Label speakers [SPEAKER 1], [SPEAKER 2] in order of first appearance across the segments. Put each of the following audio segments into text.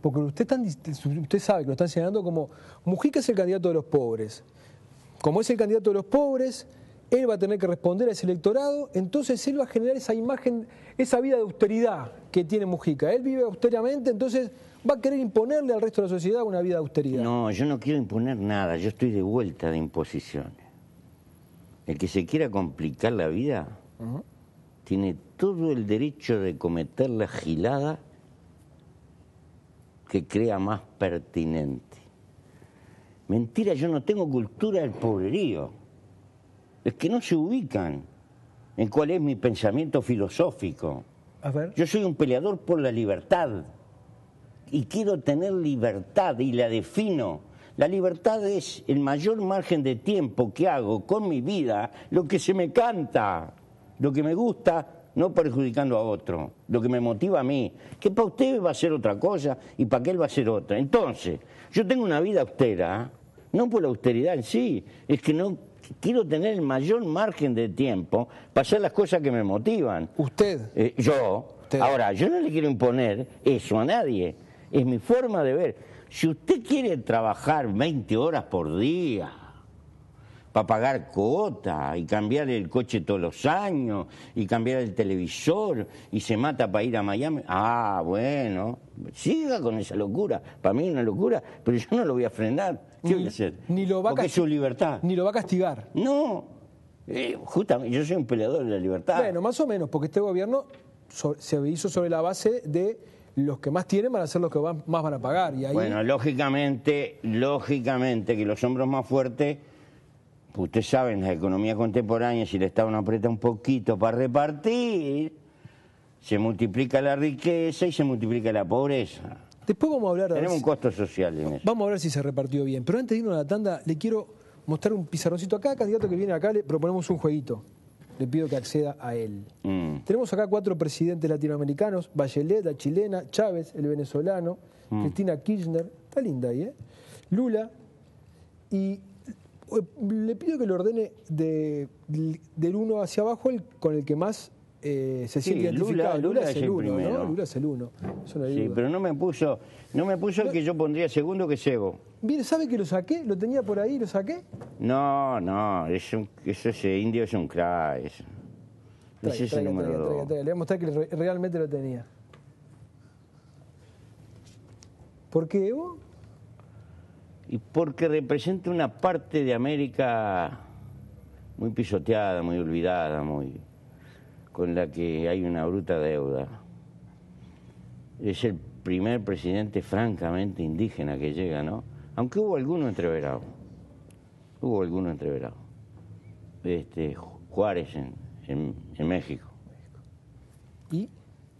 [SPEAKER 1] Porque usted, usted sabe que lo están señalando como Mujica es el candidato de los pobres. Como es el candidato de los pobres, él va a tener que responder a ese electorado, entonces él va a generar esa imagen, esa vida de austeridad que tiene Mujica. Él vive austeramente, entonces va a querer imponerle al resto de la sociedad una vida de austeridad.
[SPEAKER 2] No, yo no quiero imponer nada, yo estoy de vuelta de imposiciones. El que se quiera complicar la vida tiene todo el derecho de cometer la gilada que crea más pertinente. Mentira, yo no tengo cultura del pobrerío. Es que no se ubican en cuál es mi pensamiento filosófico. Yo soy un peleador por la libertad y quiero tener libertad y la defino. La libertad es el mayor margen de tiempo que hago con mi vida, lo que se me canta, lo que me gusta no perjudicando a otro, lo que me motiva a mí, que para usted va a ser otra cosa y para que él va a ser otra. Entonces, yo tengo una vida austera, no por la austeridad en sí, es que no quiero tener el mayor margen de tiempo para hacer las cosas que me motivan. Usted. Eh, yo. Ahora, yo no le quiero imponer eso a nadie, es mi forma de ver. Si usted quiere trabajar 20 horas por día, para pagar cuota y cambiar el coche todos los años y cambiar el televisor y se mata para ir a Miami. Ah, bueno, siga con esa locura. Para mí es una locura, pero yo no lo voy a frenar. ¿Qué voy a hacer? Ni lo va Porque es
[SPEAKER 1] su libertad. Ni lo va a castigar. No. Eh, justamente, yo soy un peleador de la libertad. Bueno, más o menos, porque este gobierno se hizo sobre la base de los que más tienen van a ser los que más van a pagar. Y Bueno,
[SPEAKER 2] lógicamente, lógicamente que los hombros más fuertes ustedes saben, la economía contemporánea, si el Estado no aprieta un poquito para repartir, se multiplica la riqueza y se multiplica la pobreza.
[SPEAKER 1] Después vamos a hablar... de Tenemos un
[SPEAKER 2] costo social en
[SPEAKER 1] Vamos a ver si se repartió bien. Pero antes de irnos a la tanda, le quiero mostrar un pizarroncito acá. Candidato que viene acá, le proponemos un jueguito. Le pido que acceda a él. Mm. Tenemos acá cuatro presidentes latinoamericanos. Bachelet, la chilena, Chávez, el venezolano, mm. Cristina Kirchner. Está linda ahí, ¿eh? Lula. Y eh, le pido que lo ordene del uno hacia abajo el, con el que más eh, se siente identificado. Lula, es el 1, ¿no? Lula es el 1. Sí, pero no me
[SPEAKER 2] puso, no me puso el que yo pondría segundo que Evo.
[SPEAKER 1] Bien, ¿sabe que lo saqué? ¿Lo tenía por ahí y lo saqué?
[SPEAKER 2] No, no, ese indio es un crack.
[SPEAKER 1] Ese es el número Le voy a mostrar que realmente lo tenía.
[SPEAKER 2] ¿Por qué Evo? y porque representa una parte de América muy pisoteada, muy olvidada, muy con la que hay una bruta deuda. Es el primer presidente francamente indígena que llega, ¿no? Aunque hubo alguno entreverado. Hubo alguno entreverado. Este, Juárez en, México. ¿Y?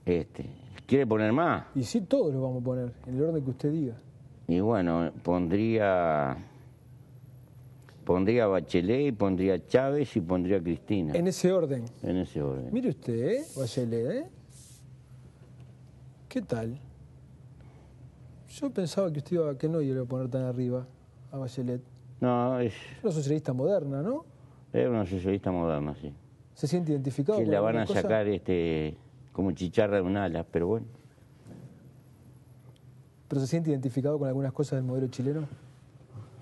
[SPEAKER 2] Este, ¿Quiere poner más?
[SPEAKER 1] Y sí, todos lo vamos a poner, en el orden que usted diga.
[SPEAKER 2] Y bueno, pondría pondría Bachelet y pondría Chávez y pondría Cristina. En ese orden. En ese orden.
[SPEAKER 1] Mire usted, ¿eh? Bachelet, ¿eh? ¿Qué tal? Yo pensaba que usted iba, que no iba a poner tan arriba a Bachelet. No, es... Una socialista moderna, ¿no?
[SPEAKER 2] Es una socialista moderna, sí.
[SPEAKER 1] ¿Se siente identificado? Que la van a sacar
[SPEAKER 2] este, como chicharra de un ala, pero bueno
[SPEAKER 1] pero se siente identificado con algunas cosas del modelo chileno.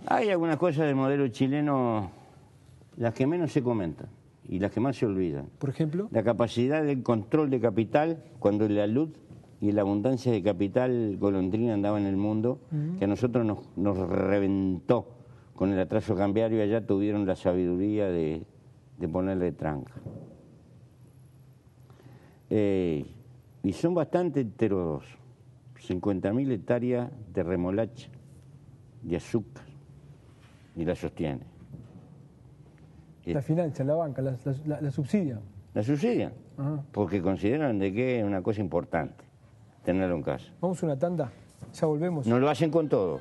[SPEAKER 2] Hay algunas cosas del modelo chileno, las que menos se comentan y las que más se olvidan. Por ejemplo. La capacidad del control de capital cuando la luz y la abundancia de capital golondrina andaba en el mundo, que a nosotros nos, reventó con el atraso cambiario, y allá tuvieron la sabiduría de, ponerle tranca. Eh, y son bastante heterodosos. 50.000 hectáreas de remolacha, de azúcar, y la sostiene. La eh,
[SPEAKER 1] financia, la banca, la, subsidia. la subsidia.
[SPEAKER 2] subsidian, porque consideran de que es una cosa importante tenerlo en casa.
[SPEAKER 1] Vamos a una tanda, ya volvemos. No lo
[SPEAKER 2] hacen con todo,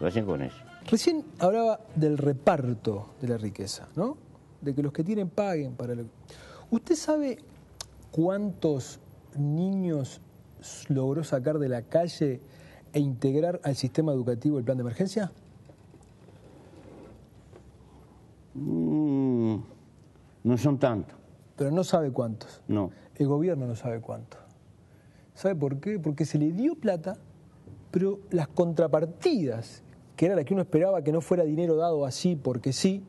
[SPEAKER 2] lo hacen con eso.
[SPEAKER 1] Recién hablaba del reparto de la riqueza, ¿no? De que los que tienen paguen para lo... ¿Usted sabe cuántos niños logró sacar de la calle e integrar al sistema educativo el plan de emergencia? Mm, no son tantos. Pero no sabe cuántos. No. El gobierno no sabe cuántos. ¿Sabe por qué? Porque se le dio plata, pero las contrapartidas, que era la que uno esperaba que no fuera dinero dado así porque sí,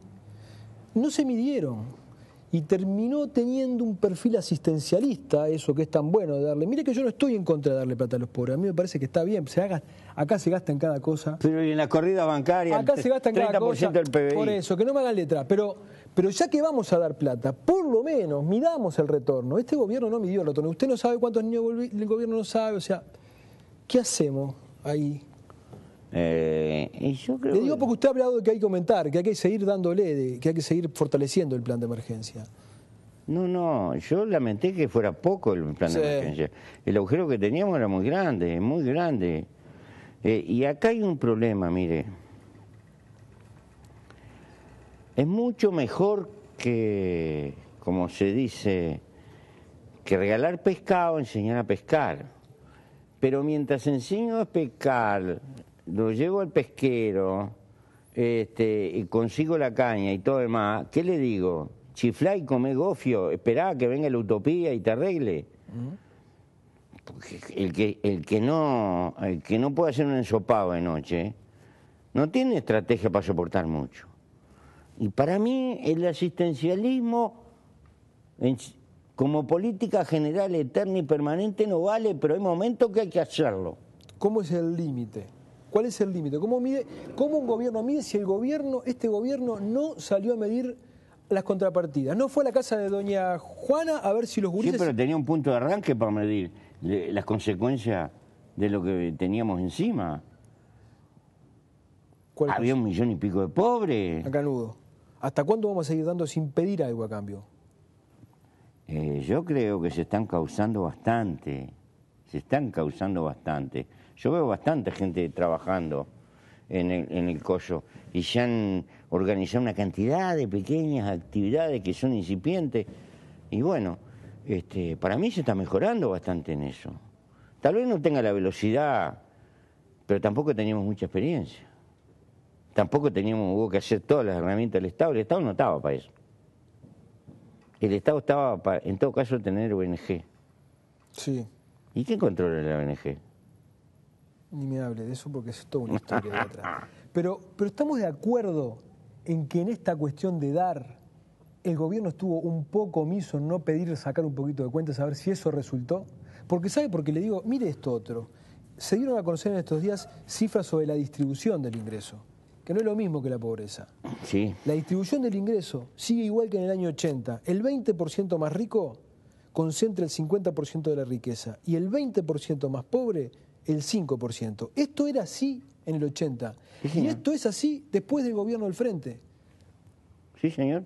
[SPEAKER 1] no se midieron y terminó teniendo un perfil asistencialista, eso que es tan bueno de darle. Mire que yo no estoy en contra de darle plata a los pobres, a mí me parece que está bien, se haga, acá se gasta en cada cosa.
[SPEAKER 2] Pero en la corrida bancaria, acá se gasta en cada cosa. Del PBI. Por eso,
[SPEAKER 1] que no me hagan letras. pero, pero ya que vamos a dar plata, por lo menos midamos el retorno. Este gobierno no midió el retorno, usted no sabe cuántos niños el gobierno no sabe, o sea, ¿qué hacemos ahí?
[SPEAKER 2] Eh, yo Le digo
[SPEAKER 1] porque usted ha hablado de que hay que comentar, que hay que seguir dándole, de, que hay que seguir fortaleciendo el plan de emergencia. No, no, yo
[SPEAKER 2] lamenté que fuera poco el plan de emergencia. El agujero que teníamos era muy grande, muy grande. Eh, y acá hay un problema, mire. Es mucho mejor que, como se dice, que regalar pescado, enseñar a pescar. Pero mientras enseño a pescar, lo llevo al pesquero este, y consigo la caña y todo demás, ¿qué le digo? chifla y come gofio, esperá que venga la utopía y te arregle. Porque el que, que no, el que no puede hacer un ensopado de noche, no tiene estrategia para soportar mucho. Y para mí el asistencialismo como política general eterna y permanente no vale, pero hay momentos que hay que hacerlo. ¿Cómo
[SPEAKER 1] es el límite? ¿Cuál es el límite? ¿Cómo, ¿Cómo un gobierno mide si el gobierno, este gobierno no salió a medir las contrapartidas? No fue a la casa de doña Juana a ver si los gurises... Sí, pero
[SPEAKER 2] tenía un punto de arranque para medir las consecuencias de lo que teníamos encima. Había un millón y pico de pobres.
[SPEAKER 1] nudo. ¿Hasta cuándo vamos a seguir dando sin pedir algo a cambio?
[SPEAKER 2] Eh, yo creo que se están causando bastante. Se están causando bastante. Yo veo bastante gente trabajando en el, en y se han organizado una cantidad de pequeñas actividades que son incipientes. Y bueno, este, para mí se está mejorando bastante en eso. Tal vez no tenga la velocidad, pero tampoco teníamos mucha experiencia. Tampoco teníamos, hubo que hacer todas las herramientas del Estado. El Estado no estaba para eso. El Estado estaba, para, en todo caso, tener ONG. Sí. ¿Y qué controla la ONG?
[SPEAKER 1] ni me hable de eso porque es toda una historia de atrás. Pero, pero estamos de acuerdo en que en esta cuestión de dar, el gobierno estuvo un poco omiso en no pedir sacar un poquito de cuentas a ver si eso resultó. Porque sabe, porque le digo, mire esto otro. Se dieron a conocer en estos días cifras sobre la distribución del ingreso, que no es lo mismo que la pobreza. Sí. La distribución del ingreso sigue igual que en el año 80. El 20% más rico concentra el 50% de la riqueza y el 20% más pobre el 5%. Esto era así en el 80. y esto es así después del gobierno del Frente. Sí, señor.